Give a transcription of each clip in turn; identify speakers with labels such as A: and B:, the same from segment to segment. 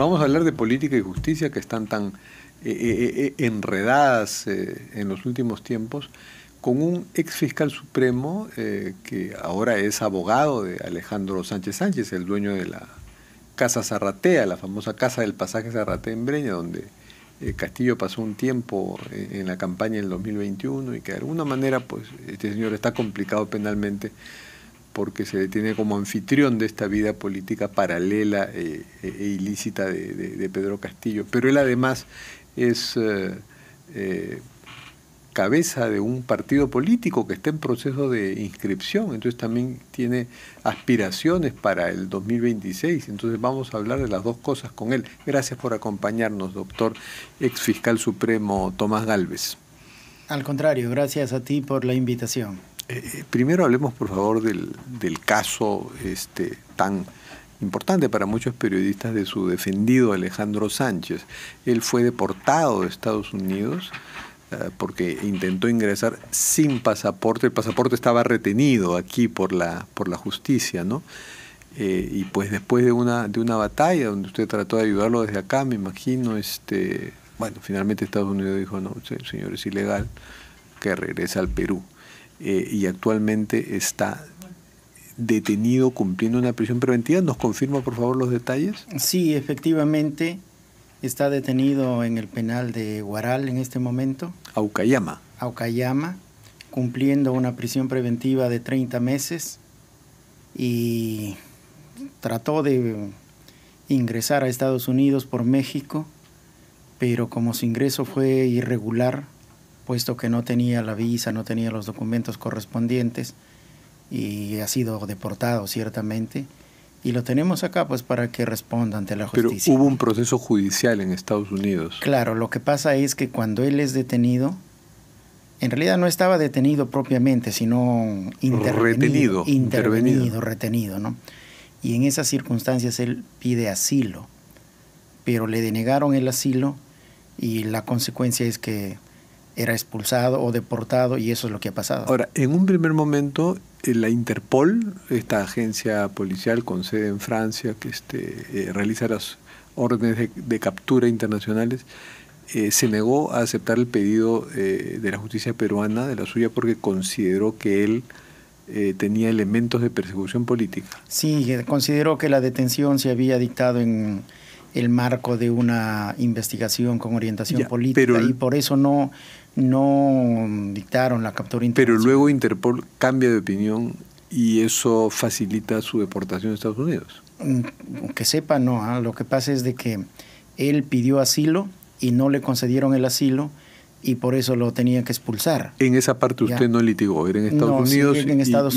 A: Vamos a hablar de política y justicia que están tan eh, eh, eh, enredadas en los últimos tiempos con un ex fiscal supremo que ahora es abogado de Alejandro Sánchez Sánchez, el dueño de la Casa Zarratea, la famosa Casa del Pasaje Zarratea en Breña, donde Castillo pasó un tiempo en la campaña en el 2021 y que de alguna manera pues este señor está complicado penalmente porque se le tiene como anfitrión de esta vida política paralela eh, eh, e, ilícita de, Pedro Castillo. Pero él además es eh, cabeza de un partido político que está en proceso de inscripción, entonces también tiene aspiraciones para el 2026, entonces vamos a hablar de las dos cosas con él. Gracias por acompañarnos, doctor exfiscal supremo Tomás Galvez.
B: Al contrario, gracias a ti por la invitación.
A: Eh, primero hablemos por favor del, caso este, tan importante para muchos periodistas de su defendido Alejandro Sánchez. Él fue deportado de Estados Unidos eh, porque intentó ingresar sin pasaporte. El pasaporte estaba retenido aquí por la, por la justicia, ¿no? Eh, y pues después de una, de una batalla donde usted trató de ayudarlo desde acá, me imagino, este, bueno, finalmente Estados Unidos dijo, no, señor, es ilegal que regrese al Perú. Eh, y actualmente está detenido cumpliendo una prisión preventiva. ¿Nos confirma por favor los detalles?
B: Sí, efectivamente está detenido en el penal de Guaral en este momento.
A: Aucayama.
B: Aucayama, cumpliendo una prisión preventiva de 30 meses y trató de ingresar a Estados Unidos por México, pero como su ingreso fue irregular, puesto que no tenía la visa, no tenía los documentos correspondientes y ha sido deportado ciertamente. Y lo tenemos acá pues para que responda
A: ante la justicia. Pero hubo un proceso judicial en Estados Unidos.
B: Claro, lo que pasa es que cuando él es detenido, en realidad no estaba detenido propiamente, sino intervenido, retenido, intervenido, intervenido, retenido, ¿no? Y en esas circunstancias él pide asilo, pero le denegaron el asilo y la consecuencia es que era expulsado o deportado y eso es lo que ha pasado.
A: Ahora, en un primer momento, eh, la Interpol, esta agencia policial con sede en Francia que este, eh, realiza las órdenes de, captura internacionales, eh, se negó a aceptar el pedido de la justicia peruana, de la suya, porque consideró que él tenía elementos de persecución política.
B: Sí, consideró que la detención se había dictado en, el marco de una investigación con orientación política y por eso no, no dictaron la captura Pero
A: luego Interpol cambia de opinión y eso facilita su deportación a Estados Unidos. Mm, que sepa, no.
B: Ah, lo que pasa es de que él pidió asilo y no le concedieron el asilo y por eso lo tenían que expulsar.
A: En esa parte usted no litigó, era en Estados,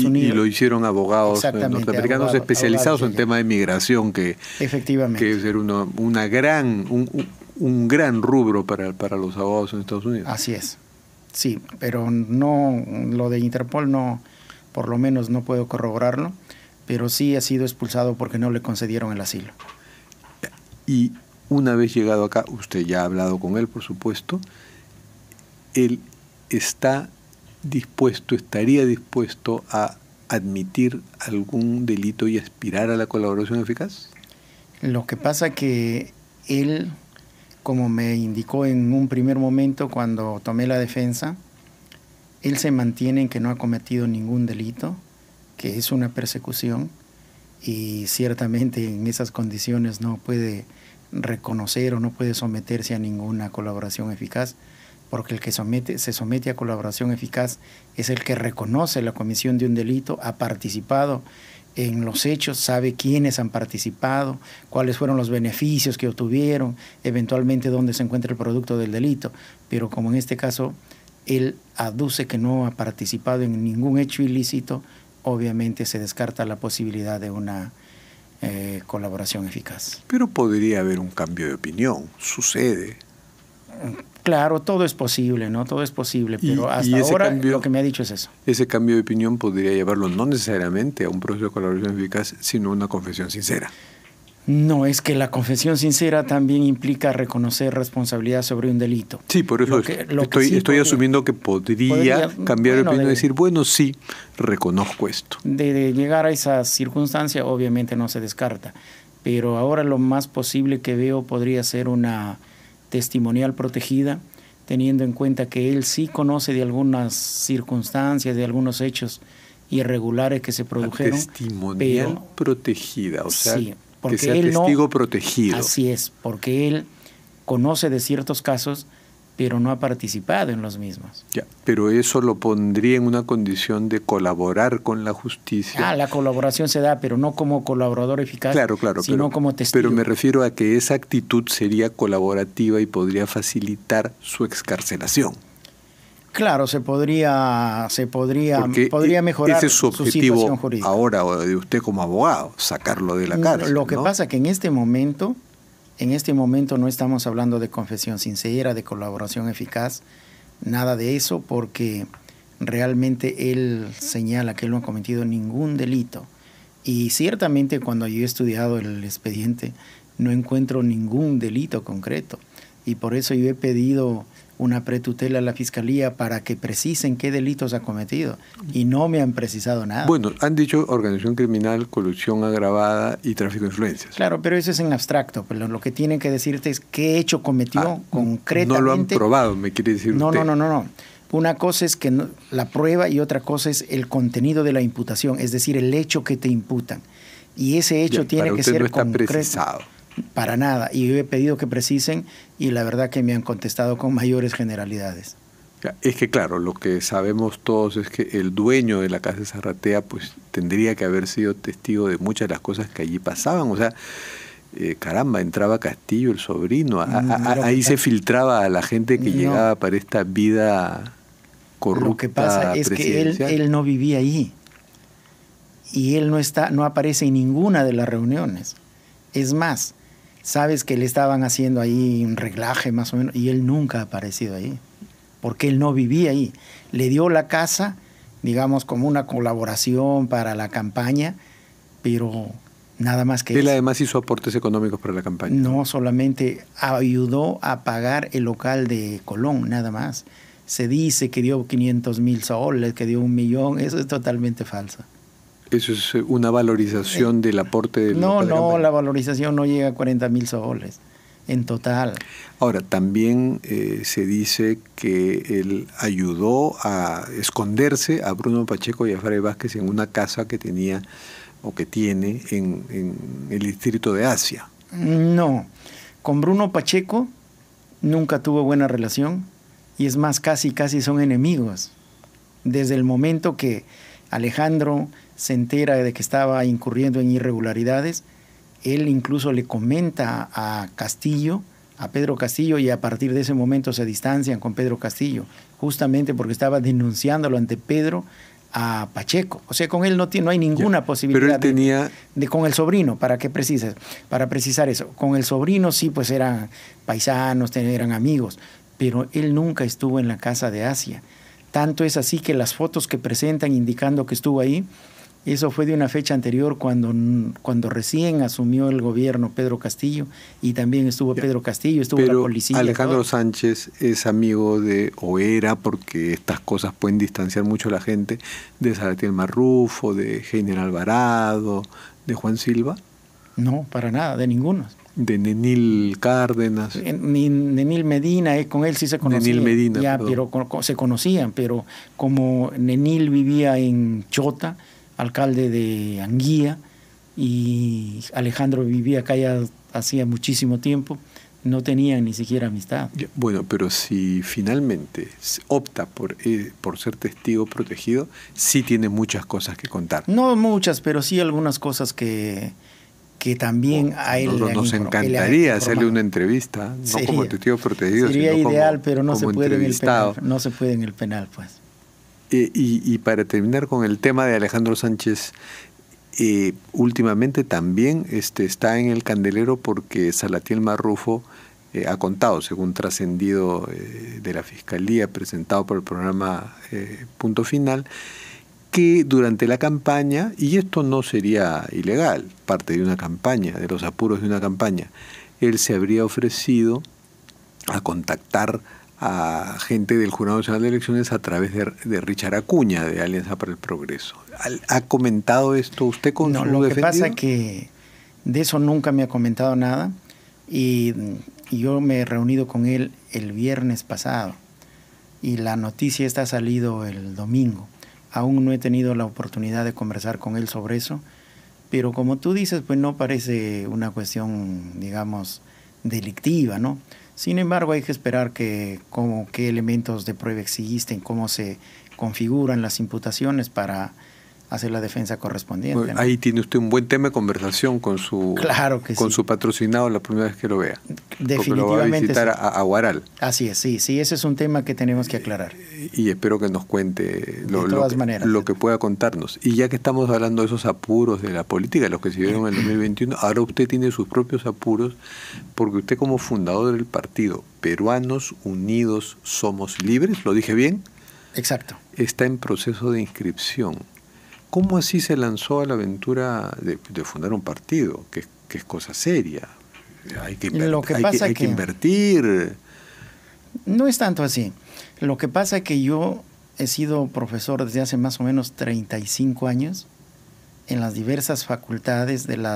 A: Unidos, y, lo hicieron abogados eh, norteamericanos especializados en tema de migración, que, Efectivamente. que era una, una gran, un, un, gran rubro para, para los abogados en Estados Unidos. Así es,
B: sí, pero no lo de Interpol no, por lo menos no puedo corroborarlo, pero sí ha sido expulsado porque no le concedieron el asilo.
A: Y una vez llegado acá, usted ya ha hablado con él, por supuesto, él está dispuesto, estaría dispuesto a admitir algún delito y aspirar a la colaboración eficaz? Lo
B: que pasa que él, como me indicó en un primer momento cuando tomé la defensa, él se mantiene en que no ha cometido ningún delito, que es una persecución, y ciertamente en esas condiciones no puede reconocer o no puede someterse a ninguna colaboración eficaz porque el que se somete a colaboración eficaz es el que reconoce la comisión de un delito, ha participado en los hechos, sabe quiénes han participado, cuáles fueron los beneficios que obtuvieron, eventualmente dónde se encuentra el producto del delito. Pero como en este caso él aduce que no ha participado en ningún hecho ilícito, obviamente se descarta la posibilidad de una eh, colaboración eficaz.
A: Pero podría haber un cambio de opinión, sucede.
B: Mm, Claro, todo es posible, ¿no? Todo es posible, pero hasta ahora
A: lo que me ha dicho es eso. Ese cambio de opinión podría llevarlo no necesariamente a un proceso de colaboración eficaz, sino a una confesión sincera. No, es
B: que la confesión sincera también implica reconocer responsabilidad sobre un delito.
A: Sí, por eso estoy, estoy asumiendo que podría, cambiar de opinión y decir, bueno, sí, reconozco esto.
B: de, llegar a esa circunstancia, obviamente no se descarta, pero ahora lo más posible que veo podría ser una testimonial protegida, teniendo en cuenta que él sí conoce de algunas circunstancias, de algunos hechos irregulares que se ah, produjeron. testimonial
A: protegida, o sea, porque que él testigo protegido. Así
B: es, porque él conoce de ciertos casos pero no ha
A: participado en los mismos. Ya, pero eso lo pondría en una condición de colaborar con la justicia. Ah,
B: la colaboración se da, pero no como colaborador eficaz, claro, sino como testigo. Pero me
A: refiero a que esa actitud sería colaborativa y podría facilitar su excarcelación.
B: Claro, se podría, se podría, e podría mejorar ese es su,
A: objetivo ahora Ahora, de usted como abogado, sacarlo de la mm, cárcel. Lo que pasa
B: es que en este momento en este momento no estamos hablando de confesión sincera, de colaboración eficaz, nada de eso, porque realmente él señala que él no ha cometido ningún delito. Y ciertamente cuando yo he estudiado el expediente no encuentro ningún delito concreto y por eso yo he pedido una pretutela a la fiscalía para que precisen qué delitos ha cometido y no me han precisado nada.
A: Bueno, han dicho organización criminal, corrupción agravada y tráfico de influencias. Claro,
B: pero eso es en abstracto, pero pues, lo que tienen que decirte es qué hecho cometió ah,
A: concretamente. No lo han probado, me quiere decir no, usted. No, no,
B: no, no. Una cosa es que la prueba y otra cosa es el contenido de la imputación, es decir, el hecho que te imputan. Y ese hecho tiene que ser no para nada. Y he pedido que precisen y la verdad que me han contestado con mayores generalidades.
A: Es que claro, lo que sabemos todos es que el dueño de la casa de Zarratea pues tendría que haber sido testigo de muchas de las cosas que allí pasaban. O sea, eh, caramba, entraba Castillo, el sobrino, ahí se filtraba a la gente que llegaba para esta vida corrupta. Lo que pasa es que él,
B: él no vivía ahí y él no, está, no aparece en ninguna de las reuniones. Es más, sabes que le estaban haciendo ahí un reglaje más o menos, y él nunca ha aparecido ahí, porque él no vivía ahí. Le dio la casa, digamos, como una colaboración para la campaña, pero nada más que... Él eso.
A: además hizo aportes económicos para la campaña.
B: No, solamente ayudó a pagar el local de Colón, nada más. Se dice que dio 500 mil soles, que dio un millón, eso es totalmente falso.
A: Eso es eh, una valorización eh, del aporte del... No, no,
B: la valorización no llega a 40 mil soles
A: en total. Ahora, también eh, se dice que él ayudó a esconderse a Bruno Pacheco y a Fray Vázquez en una casa que tenía o que tiene en, en el distrito de Asia.
B: No,
A: con Bruno Pacheco nunca tuvo buena relación
B: y es más, casi, casi son enemigos. Desde el momento que Alejandro se entera de que estaba incurriendo en irregularidades. Él incluso le comenta a Castillo, a Pedro Castillo, y a partir de ese momento se distancian con Pedro Castillo, justamente porque estaba denunciándolo ante Pedro a Pacheco. O sea, con él no, tiene, no hay ninguna posibilidad. Pero él tenía... De, con el sobrino, ¿para qué precisas? Para precisar eso. Con el sobrino sí, pues eran paisanos, eran amigos, pero él nunca estuvo en la casa de Asia. Tanto es así que las fotos que presentan indicando que estuvo ahí, eso fue de una fecha anterior cuando, cuando recién asumió el gobierno Pedro Castillo y también estuvo Pedro Castillo, estuvo la policía. Alejandro
A: Sánchez es amigo de, o era, porque estas cosas pueden distanciar mucho a la gente, de Salatiel Marrufo, de General Alvarado, de Juan Silva. No, para nada, de ninguno de Nenil Cárdenas. Eh, Nenil Medina, eh, con él sí se conocían. Nenil Medina. Ya, pero
B: se conocían, pero como Nenil vivía en Chota, alcalde de Anguía, y Alejandro vivía acá ya hacía muchísimo tiempo, no tenían ni siquiera amistad.
A: Bueno, pero si finalmente opta por, eh, por ser testigo protegido, sí tiene muchas cosas que contar.
B: No muchas, pero sí algunas cosas que, que también a él Nos, encantaría hacerle una
A: entrevista, no como testigo protegido. Sería ideal, pero no se, puede en el penal,
B: no se puede en el penal. pues.
A: y, para terminar con el tema de Alejandro Sánchez, eh, últimamente también este, está en el candelero porque Salatiel Marrufo eh, ha contado, según trascendido eh, de la Fiscalía, presentado por el programa Punto Final, que durante la campaña, y esto no sería ilegal, parte de una campaña, de los apuros de una campaña, él se habría ofrecido a contactar a gente del Jurado Nacional de Elecciones a través de, Richard Acuña, de Alianza para el Progreso. ¿Ha comentado esto usted con no, lo que pasa
B: que de eso nunca me ha comentado nada y, y yo me he reunido con él el viernes pasado y la noticia está salido el domingo. Aún no he tenido la oportunidad de conversar con él sobre eso, pero como tú dices, pues no parece una cuestión, digamos, delictiva, ¿no? Sin embargo, hay que esperar que como qué elementos de prueba existen, cómo se configuran las imputaciones para hacer la defensa correspondiente. Pues, ahí
A: tiene usted un buen tema de conversación con su con su patrocinado la primera vez que lo vea.
B: Definitivamente. Lo va a visitar
A: a, Guaral. Así es, sí, sí,
B: ese es un tema que tenemos que aclarar.
A: Y espero que nos cuente lo, que, pueda contarnos. Y ya que estamos hablando de esos apuros de la política, los que se vieron en el 2021, ahora usted tiene sus propios apuros porque usted como fundador del partido Peruanos Unidos Somos Libres, ¿lo dije bien? Exacto. Está en proceso de inscripción. ¿Cómo así se lanzó a la aventura de, fundar un partido? Que, es cosa seria. Hay que, invertir. No es tanto así.
B: Lo que pasa es que yo he sido profesor desde hace más o menos 35 años en las diversas facultades de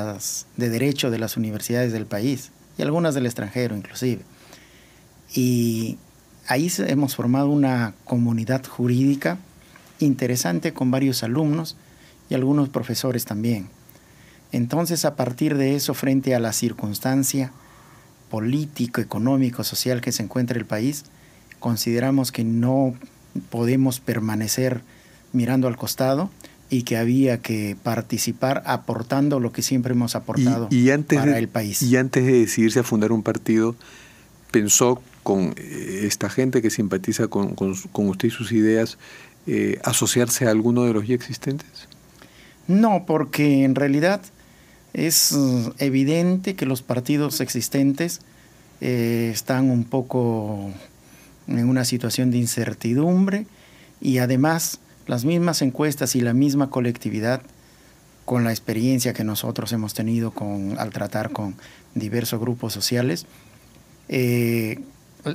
B: derecho de las universidades del país y algunas del extranjero inclusive. Y ahí hemos formado una comunidad jurídica interesante con varios alumnos y algunos profesores también. Entonces, a partir de eso, frente a la circunstancia político, económico, social que se encuentra el país, consideramos que no podemos permanecer mirando al costado y que había que participar aportando lo que siempre hemos aportado para el país.
A: Y antes de decidirse a fundar un partido, pensó con eh, esta gente que simpatiza con, usted y sus ideas, eh, asociarse a alguno de los ya existentes?
B: No, porque en realidad es mm, evidente que los partidos existentes eh, están un poco en una situación de incertidumbre y además las mismas encuestas y la misma colectividad con la experiencia que nosotros hemos tenido al tratar con diversos grupos sociales, eh,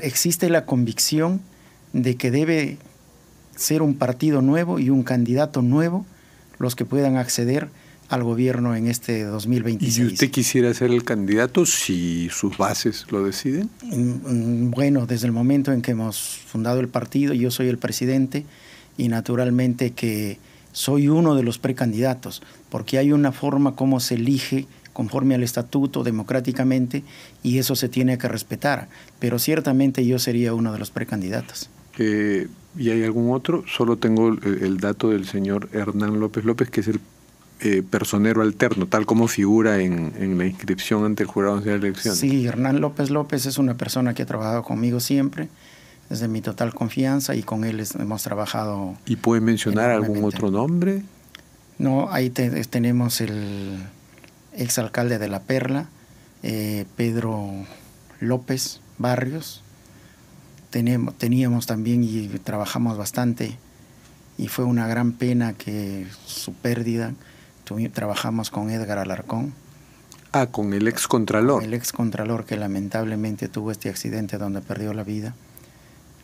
B: existe la convicción de que debe ser un partido nuevo y un candidato nuevo los que puedan acceder al gobierno en este 2026. ¿Y
A: usted quisiera ser el candidato si sus bases lo deciden?
B: Mm, mm, bueno, desde el momento en que hemos fundado el partido, yo soy el presidente y naturalmente que soy uno de los precandidatos, porque hay una forma como se elige conforme al estatuto democráticamente y eso se tiene que respetar, pero ciertamente yo sería uno de los precandidatos.
A: ¿Y hay algún otro? Solo tengo el, dato del señor Hernán López López, que es el eh, personero alterno, tal como figura en, la inscripción ante el Jurado de la elección. Sí,
B: Hernán López López es una persona que ha trabajado conmigo siempre, desde mi total confianza y con él hemos trabajado.
A: ¿Y puede mencionar algún otro nombre?
B: No, ahí tenemos el exalcalde de La Perla, eh, Pedro López Barrios teníamos, también y trabajamos bastante y fue una gran pena que su pérdida. Trabajamos con Edgar Alarcón.
A: Ah, con el ex contralor. el ex
B: contralor que lamentablemente tuvo este accidente donde perdió la vida.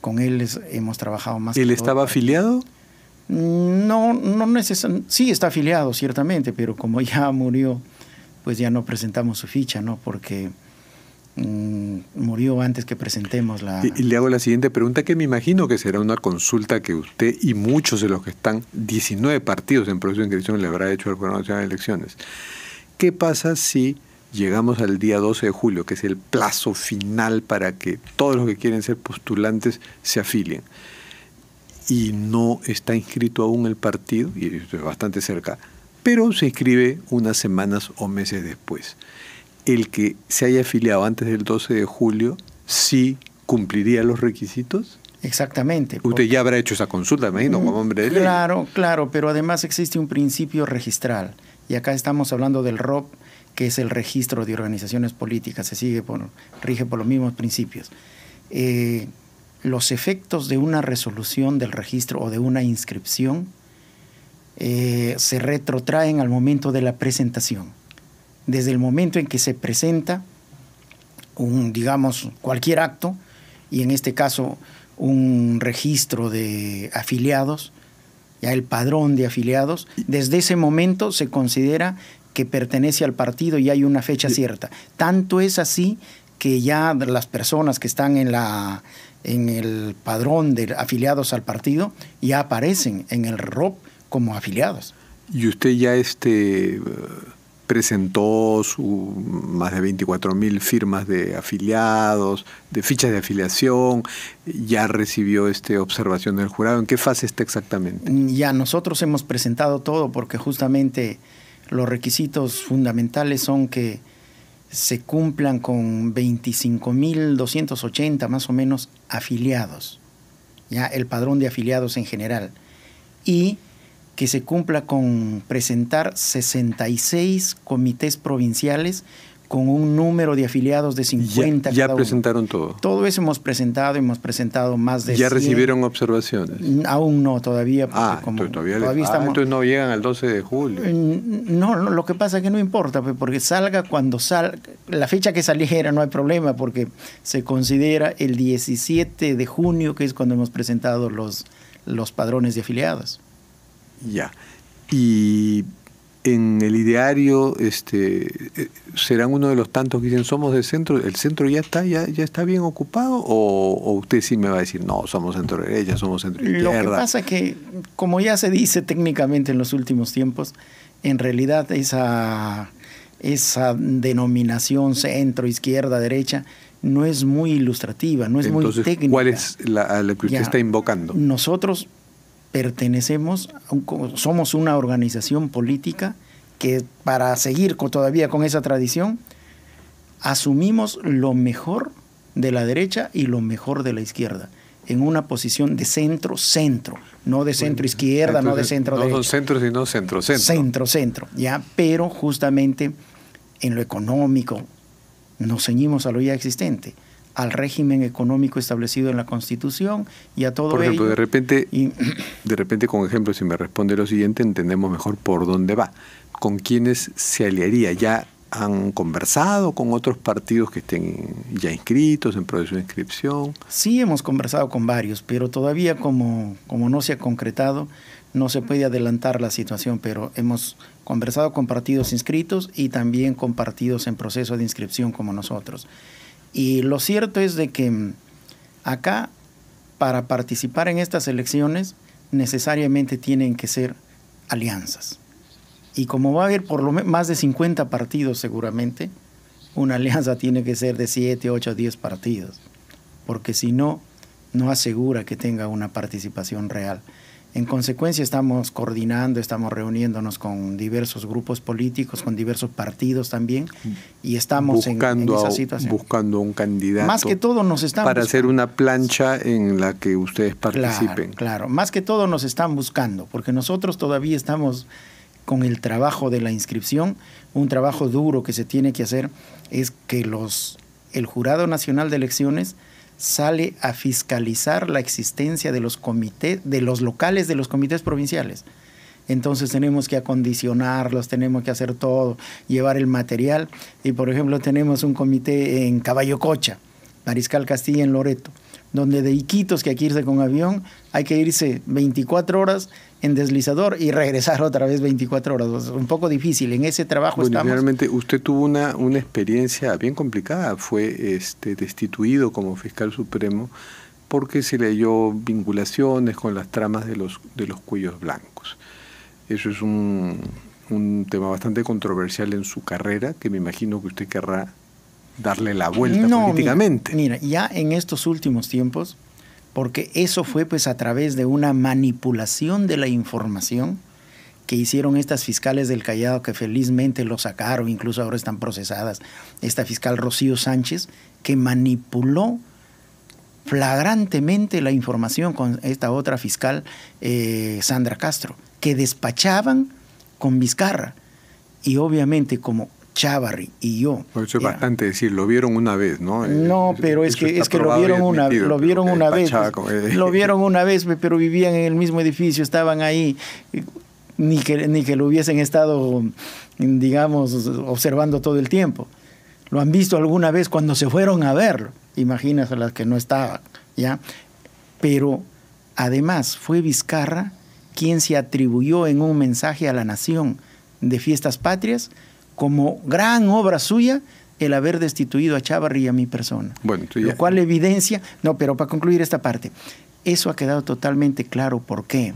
B: Con él hemos trabajado más. ¿Él estaba afiliado? Mm, no, no necesariamente. Sí, está afiliado, ciertamente, pero como ya murió, pues ya no presentamos su ficha, ¿no? Porque Mm, murió antes que presentemos la... Y,
A: le hago la siguiente pregunta, que me imagino que será una consulta que usted y muchos de los que están, 19 partidos en proceso de inscripción, le habrá hecho al Programa Nacional de Elecciones. ¿Qué pasa si llegamos al día 12 de julio, que es el plazo final para que todos los que quieren ser postulantes se afilien? Y no está inscrito aún el partido, y es bastante cerca, pero se inscribe unas semanas o meses después el que se haya afiliado antes del 12 de julio sí cumpliría los requisitos? Exactamente. Usted ya habrá hecho esa consulta, me imagino, como hombre de ley. Claro,
B: claro, pero además existe un principio registral. Y acá estamos hablando del ROP, que es el registro de organizaciones políticas, se sigue rige por los mismos principios. Eh, los efectos de una resolución del registro o de una inscripción eh, se retrotraen al momento de la presentación desde el momento en que se presenta un, digamos, cualquier acto, y en este caso un registro de afiliados, ya el padrón de afiliados, desde ese momento se considera que pertenece al partido y hay una fecha cierta. Tanto es así que ya las personas que están en la en el padrón de afiliados al partido ya aparecen en el ROP como afiliados.
A: Y usted ya este presentó más de 24 mil firmas de afiliados, de fichas de afiliación, ya recibió este observación del jurado. ¿En qué fase está exactamente?
B: Mm, ya nosotros hemos presentado todo porque justamente los requisitos fundamentales son que se cumplan con 25.280 más o menos afiliados, ya el padrón de afiliados en general, y que se cumpla con presentar 66 comités provinciales con un número de afiliados de 50. Ya, ya presentaron todo. Todo eso hemos presentado, hemos presentado más de... ¿Ya recibieron
A: observaciones? Aún no, todavía. Ah, como, todavía, ah, no llegan al 12 de julio.
B: No, lo que pasa es que no importa, pues, porque salga cuando salga, la fecha que saliera no hay problema, porque se considera el 17 de junio, que es cuando hemos presentado los, los padrones de afiliados.
A: Ya. Y en el ideario este, eh, serán uno de los tantos que dicen somos del centro, ¿el centro ya está, ya, ya está bien ocupado? O, usted sí me va a decir, no, somos centro derecha, somos centro izquierda? Lo que pasa es que, como ya se dice técnicamente en los últimos tiempos,
B: en realidad esa, esa denominación centro, izquierda, derecha, no es muy ilustrativa, no es muy técnica.
A: ¿Cuál es la, que usted está invocando?
B: Nosotros pertenecemos, somos una organización política que para seguir todavía con esa tradición, asumimos lo mejor de la derecha y lo mejor de la izquierda en una posición de centro-centro, no de centro-izquierda, no de centro-derecha.
A: No son centros, sino centro-centro.
B: Centro-centro, ya, pero justamente en lo económico nos ceñimos a lo ya existente al régimen económico establecido en la Constitución
A: y a todo Por ejemplo, de repente, de repente con ejemplo, si me responde lo siguiente, entendemos mejor por dónde va. ¿Con quiénes se aliaría? ¿Ya han conversado con otros partidos que estén ya inscritos, en proceso de inscripción? Sí, hemos
B: conversado con varios, pero todavía como, como no se ha concretado, no se puede adelantar la situación, pero hemos conversado con partidos inscritos y también con partidos en proceso de inscripción como nosotros. Y lo cierto es de que mm, acá, para participar en estas elecciones, necesariamente tienen que ser alianzas. Y como va a haber por lo más de 50 partidos seguramente, una alianza tiene que ser de 7, 8, 10 partidos, porque si no, no asegura que tenga una participación real. En consecuencia, estamos coordinando, estamos reuniéndonos con diversos grupos políticos, con diversos partidos también, mm. y estamos buscando, en,
A: Buscando un candidato. Más que todo
B: nos Para hacer
A: una plancha en la que ustedes participen. Claro,
B: claro, más que todo nos están buscando, porque nosotros todavía estamos con el trabajo de la inscripción. Un trabajo duro que se tiene que hacer es que los, el Jurado Nacional de Elecciones sale a fiscalizar la existencia de los comités, de los locales de los comités provinciales. Entonces tenemos que acondicionarlos, tenemos que hacer todo, llevar el material. Y por ejemplo tenemos un comité en Caballo Cocha, Mariscal Castilla en Loreto donde de Iquitos, que hay que irse con avión, hay que irse 24 horas en deslizador y regresar otra vez 24 horas. un poco difícil, en ese trabajo bueno,
A: Realmente usted tuvo una, una experiencia bien complicada, fue este, destituido como fiscal supremo porque se le dio vinculaciones con las tramas de los, de los cuellos blancos. Eso es un, un tema bastante controversial en su carrera, que me imagino que usted querrá darle la vuelta no, políticamente. Mira, ya en estos últimos tiempos, porque eso fue
B: pues a través de una manipulación de la información que hicieron estas fiscales del Callado, que felizmente lo sacaron, incluso ahora están procesadas, esta fiscal Rocío Sánchez, que manipuló flagrantemente la información con esta otra fiscal, eh, Sandra Castro, que despachaban con Vizcarra. Y obviamente como Chavarri y yo.
A: Eso es bastante decir, lo vieron una vez, ¿no? No, eh, pero es que, es que lo vieron una, eh. lo vieron una vez. Lo vieron
B: una vez, pero vivían en el mismo edificio, estaban ahí. Eh, ni que, ni que lo hubiesen estado, mm, digamos, observando todo el tiempo. Lo han visto alguna vez cuando se fueron a verlo. imagínate a las que no estaban, ¿ya? Pero además fue Vizcarra quien se atribuyó en un mensaje a la nación de fiestas patrias como gran obra suya el haber destituido a Chávarri y a mi persona. Bueno, Lo cual evidencia, no, pero para concluir esta parte, eso ha quedado totalmente claro. ¿Por qué?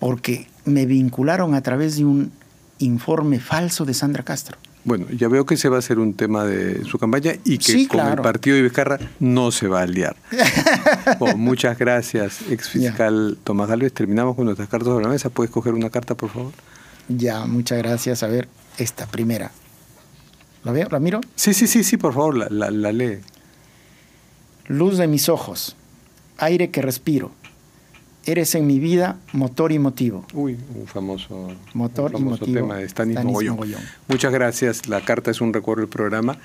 B: Porque me vincularon a través de
A: un informe
B: falso de Sandra Castro.
A: Bueno, ya veo que ese va a ser un tema de su campaña y que con el partido de Vizcarra no se va a aliar. muchas gracias, ex fiscal Tomás Galvez. Terminamos con nuestras cartas sobre la mesa. ¿Puedes coger una carta, por favor?
B: Ya, muchas gracias. A ver, esta primera. ¿La veo? ¿La miro?
A: Sí, sí, sí, sí, por favor, la, la, lee.
B: Luz de mis ojos, aire que respiro. Eres en mi vida motor y motivo. Uy, un famoso, motor tema de Stanis,
A: Muchas gracias. La carta es un recuerdo del programa.